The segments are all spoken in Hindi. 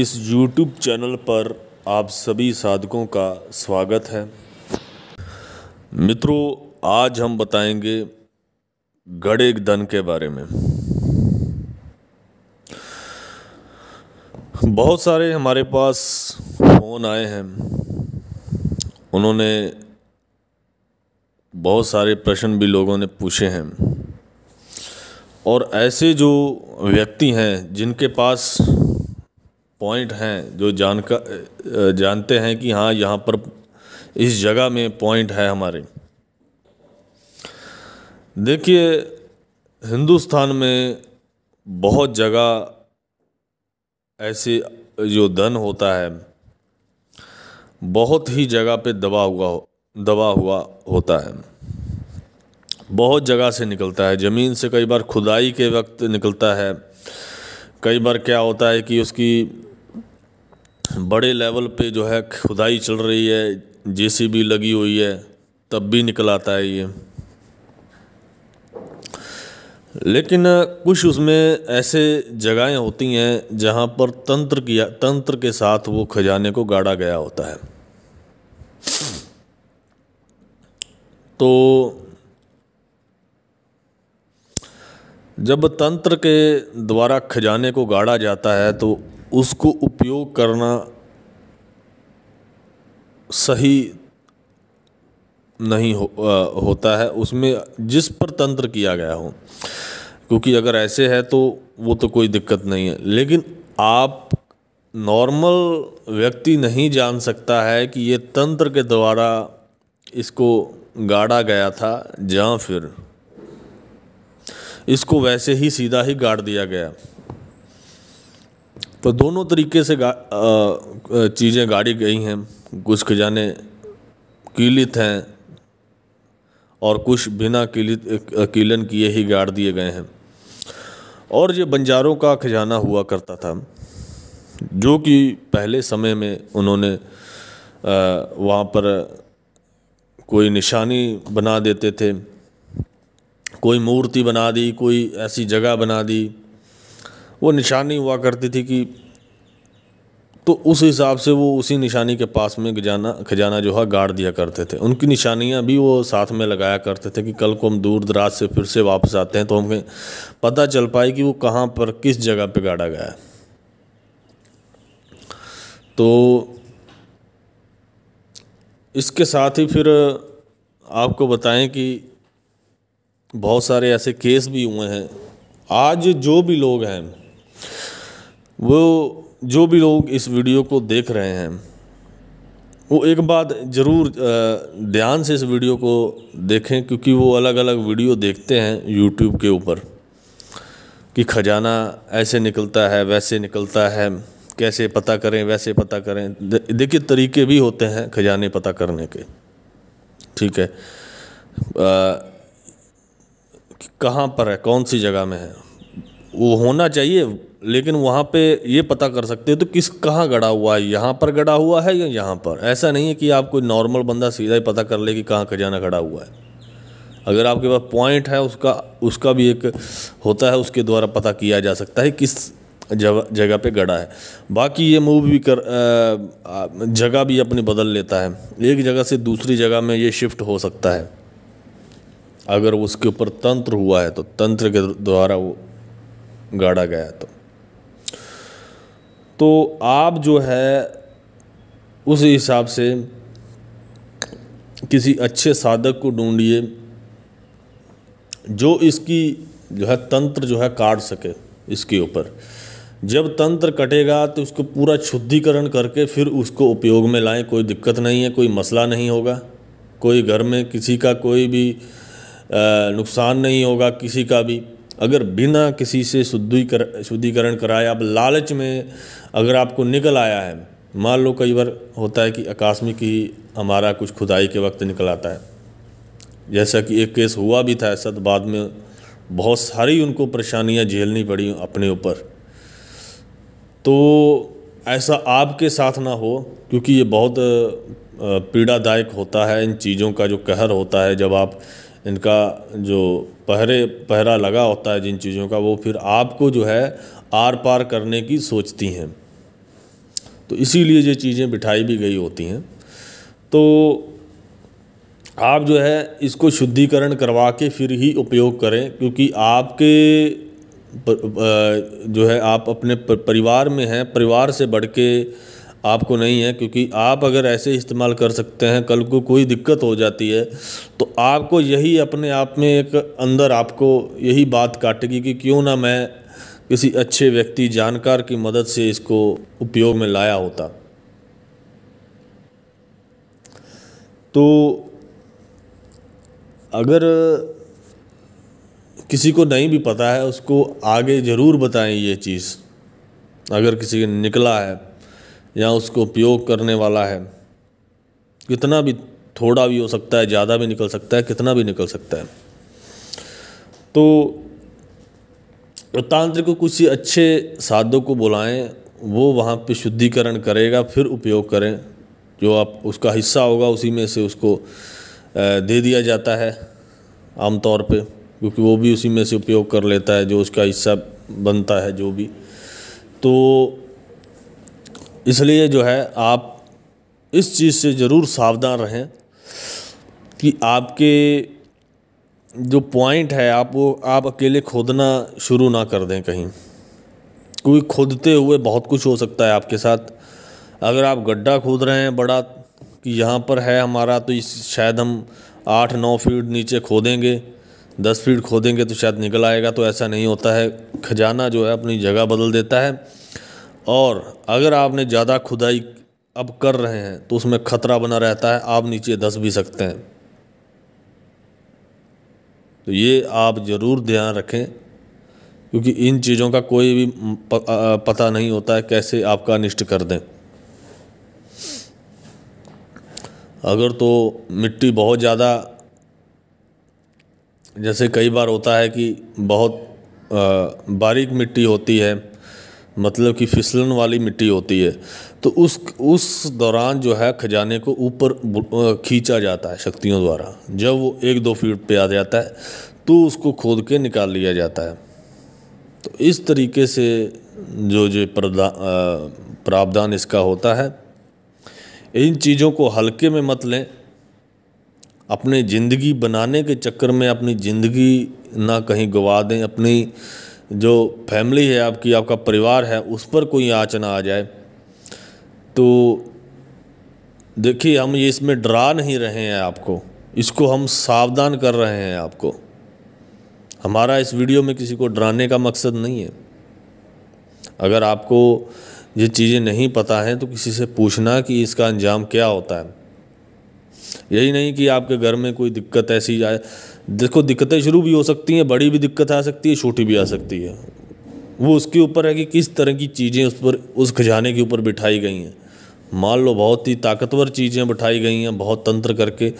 इस YouTube चैनल पर आप सभी साधकों का स्वागत है मित्रों आज हम बताएंगे गड़े धन के बारे में बहुत सारे हमारे पास फ़ोन आए हैं उन्होंने बहुत सारे प्रश्न भी लोगों ने पूछे हैं और ऐसे जो व्यक्ति हैं जिनके पास पॉइंट हैं जो जानकर जानते हैं कि हाँ यहाँ पर इस जगह में पॉइंट है हमारे देखिए हिंदुस्तान में बहुत जगह ऐसे जो धन होता है बहुत ही जगह पे दबा हुआ हो दबा हुआ होता है बहुत जगह से निकलता है ज़मीन से कई बार खुदाई के वक्त निकलता है कई बार क्या होता है कि उसकी बड़े लेवल पे जो है खुदाई चल रही है जेसीबी लगी हुई है तब भी निकल आता है ये लेकिन कुछ उसमें ऐसे जगहें होती हैं जहाँ पर तंत्र किया तंत्र के साथ वो खजाने को गाड़ा गया होता है तो जब तंत्र के द्वारा खजाने को गाड़ा जाता है तो उसको उपयोग करना सही नहीं हो, आ, होता है उसमें जिस पर तंत्र किया गया हो क्योंकि अगर ऐसे है तो वो तो कोई दिक्कत नहीं है लेकिन आप नॉर्मल व्यक्ति नहीं जान सकता है कि ये तंत्र के द्वारा इसको गाड़ा गया था या फिर इसको वैसे ही सीधा ही गाड़ दिया गया तो दोनों तरीके से गा, चीज़ें गाड़ी गई हैं कुछ खजाने कीलित हैं और कुछ बिना कीलित कीलन किए ही गाड़ दिए गए हैं और ये बंजारों का खजाना हुआ करता था जो कि पहले समय में उन्होंने वहाँ पर कोई निशानी बना देते थे कोई मूर्ति बना दी कोई ऐसी जगह बना दी वो निशानी हुआ करती थी कि तो उस हिसाब से वो उसी निशानी के पास में जाना खजाना जो है गाड़ दिया करते थे उनकी निशानियाँ भी वो साथ में लगाया करते थे कि कल को हम दूर दराज से फिर से वापस आते हैं तो हमें पता चल पाए कि वो कहाँ पर किस जगह पर गाड़ा गया है तो इसके साथ ही फिर आपको बताएं कि बहुत सारे ऐसे केस भी हुए हैं आज जो भी लोग हैं वो जो भी लोग इस वीडियो को देख रहे हैं वो एक बात ज़रूर ध्यान से इस वीडियो को देखें क्योंकि वो अलग अलग वीडियो देखते हैं यूट्यूब के ऊपर कि खजाना ऐसे निकलता है वैसे निकलता है कैसे पता करें वैसे पता करें देखिए तरीके भी होते हैं खजाने पता करने के ठीक है कहाँ पर है कौन सी जगह में है वो होना चाहिए लेकिन वहाँ पे ये पता कर सकते हो तो किस कहाँ गड़ा हुआ है यहाँ पर गड़ा हुआ है या यहाँ पर ऐसा नहीं है कि आप कोई नॉर्मल बंदा सीधा ही पता कर ले कि कहाँ खजाना गड़ा हुआ है अगर आपके पास पॉइंट है उसका उसका भी एक होता है उसके द्वारा पता किया जा सकता है किस जगह जगह पे गड़ा है बाकी ये मूव भी कर जगह भी अपनी बदल लेता है एक जगह से दूसरी जगह में ये शिफ्ट हो सकता है अगर उसके ऊपर तंत्र हुआ है तो तंत्र के द्वारा वो गाड़ा गया तो तो आप जो है उस हिसाब से किसी अच्छे साधक को ढूंढिए जो इसकी जो है तंत्र जो है काट सके इसके ऊपर जब तंत्र कटेगा तो उसको पूरा शुद्धिकरण करके फिर उसको उपयोग में लाएं कोई दिक्कत नहीं है कोई मसला नहीं होगा कोई घर में किसी का कोई भी नुकसान नहीं होगा किसी का भी अगर बिना किसी से शुद्धिकरण शुद्धिकरण कराए आप लालच में अगर आपको निकल आया है मान लो कई बार होता है कि आकस्मिक ही हमारा कुछ खुदाई के वक्त निकल आता है जैसा कि एक केस हुआ भी था ऐसा तो बाद में बहुत सारी उनको परेशानियां झेलनी पड़ी अपने ऊपर तो ऐसा आपके साथ ना हो क्योंकि ये बहुत पीड़ादायक होता है इन चीज़ों का जो कहर होता है जब आप इनका जो पहरे पहरा लगा होता है जिन चीज़ों का वो फिर आपको जो है आर पार करने की सोचती हैं तो इसीलिए ये चीज़ें बिठाई भी गई होती हैं तो आप जो है इसको शुद्धिकरण करवा के फिर ही उपयोग करें क्योंकि आपके पर, जो है आप अपने परिवार में हैं परिवार से बढ़ के आपको नहीं है क्योंकि आप अगर ऐसे इस्तेमाल कर सकते हैं कल को कोई दिक्कत हो जाती है तो आपको यही अपने आप में एक अंदर आपको यही बात काटेगी कि क्यों ना मैं किसी अच्छे व्यक्ति जानकार की मदद से इसको उपयोग में लाया होता तो अगर किसी को नहीं भी पता है उसको आगे ज़रूर बताएं ये चीज़ अगर किसी निकला है या उसको उपयोग करने वाला है कितना भी थोड़ा भी हो सकता है ज़्यादा भी निकल सकता है कितना भी निकल सकता है तो तांत्रिक को कुछ अच्छे साधु को बुलाएं वो वहाँ पे शुद्धिकरण करेगा फिर उपयोग करें जो आप उसका हिस्सा होगा उसी में से उसको दे दिया जाता है आमतौर पे क्योंकि वो भी उसी में से उपयोग कर लेता है जो उसका हिस्सा बनता है जो भी तो इसलिए जो है आप इस चीज़ से ज़रूर सावधान रहें कि आपके जो पॉइंट है आप वो आप अकेले खोदना शुरू ना कर दें कहीं क्योंकि खोदते हुए बहुत कुछ हो सकता है आपके साथ अगर आप गड्ढा खोद रहे हैं बड़ा कि यहाँ पर है हमारा तो इस शायद हम आठ नौ फीट नीचे खोदेंगे दस फीट खोदेंगे तो शायद निकल आएगा तो ऐसा नहीं होता है खजाना जो है अपनी जगह बदल देता है और अगर आपने ज़्यादा खुदाई अब कर रहे हैं तो उसमें ख़तरा बना रहता है आप नीचे धस भी सकते हैं तो ये आप ज़रूर ध्यान रखें क्योंकि इन चीज़ों का कोई भी पता नहीं होता है कैसे आपका अनिष्ट कर दें अगर तो मिट्टी बहुत ज़्यादा जैसे कई बार होता है कि बहुत बारीक मिट्टी होती है मतलब कि फिसलन वाली मिट्टी होती है तो उस उस दौरान जो है खजाने को ऊपर खींचा जाता है शक्तियों द्वारा जब वो एक दो फीट पे आ जाता है तो उसको खोद के निकाल लिया जाता है तो इस तरीके से जो जो प्रावधान इसका होता है इन चीज़ों को हल्के में मत लें अपने ज़िंदगी बनाने के चक्कर में अपनी ज़िंदगी ना कहीं गवा दें अपनी जो फैमिली है आपकी आपका परिवार है उस पर कोई आँच ना आ जाए तो देखिए हम ये इसमें डरा नहीं रहे हैं आपको इसको हम सावधान कर रहे हैं आपको हमारा इस वीडियो में किसी को डराने का मकसद नहीं है अगर आपको ये चीज़ें नहीं पता हैं तो किसी से पूछना कि इसका अंजाम क्या होता है यही नहीं कि आपके घर में कोई दिक्कत ऐसी आए देखो दिक्कतें शुरू भी हो सकती हैं बड़ी भी दिक्कत आ सकती है छोटी भी आ सकती है वो उसके ऊपर है कि किस तरह की चीज़ें उस पर उस खजाने के ऊपर बिठाई गई हैं मान लो बहुत ही ताकतवर चीज़ें बिठाई गई हैं बहुत तंत्र करके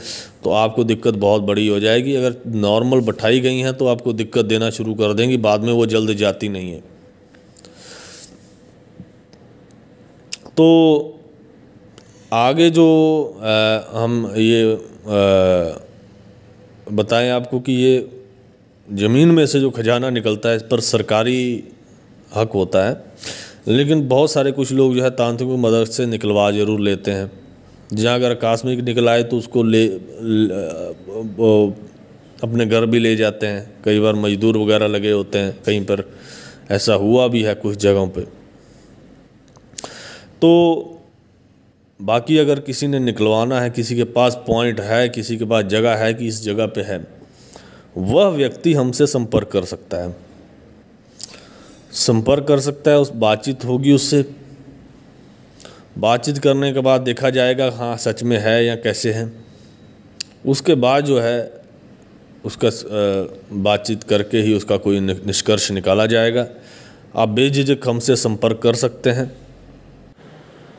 तो आपको दिक्कत बहुत बड़ी हो जाएगी अगर नॉर्मल बिठाई गई हैं तो आपको दिक्कत देना शुरू कर देंगी बाद में वो जल्द जाती नहीं है तो आगे जो आ, हम ये आ, बताएं आपको कि ये ज़मीन में से जो खजाना निकलता है इस पर सरकारी हक होता है लेकिन बहुत सारे कुछ लोग जो है तांत्रिक मदद से निकलवा ज़रूर लेते हैं जहाँ अगर आकस्मिक निकल आए तो उसको ले, ले अपने घर भी ले जाते हैं कई बार मजदूर वगैरह लगे होते हैं कहीं पर ऐसा हुआ भी है कुछ जगहों पे तो बाकी अगर किसी ने निकलवाना है किसी के पास पॉइंट है किसी के पास जगह है कि इस जगह पे है वह व्यक्ति हमसे संपर्क कर सकता है संपर्क कर सकता है उस बातचीत होगी उससे बातचीत करने के बाद देखा जाएगा हाँ सच में है या कैसे है उसके बाद जो है उसका बातचीत करके ही उसका कोई निष्कर्ष निकाला जाएगा आप बेझिझक हमसे संपर्क कर सकते हैं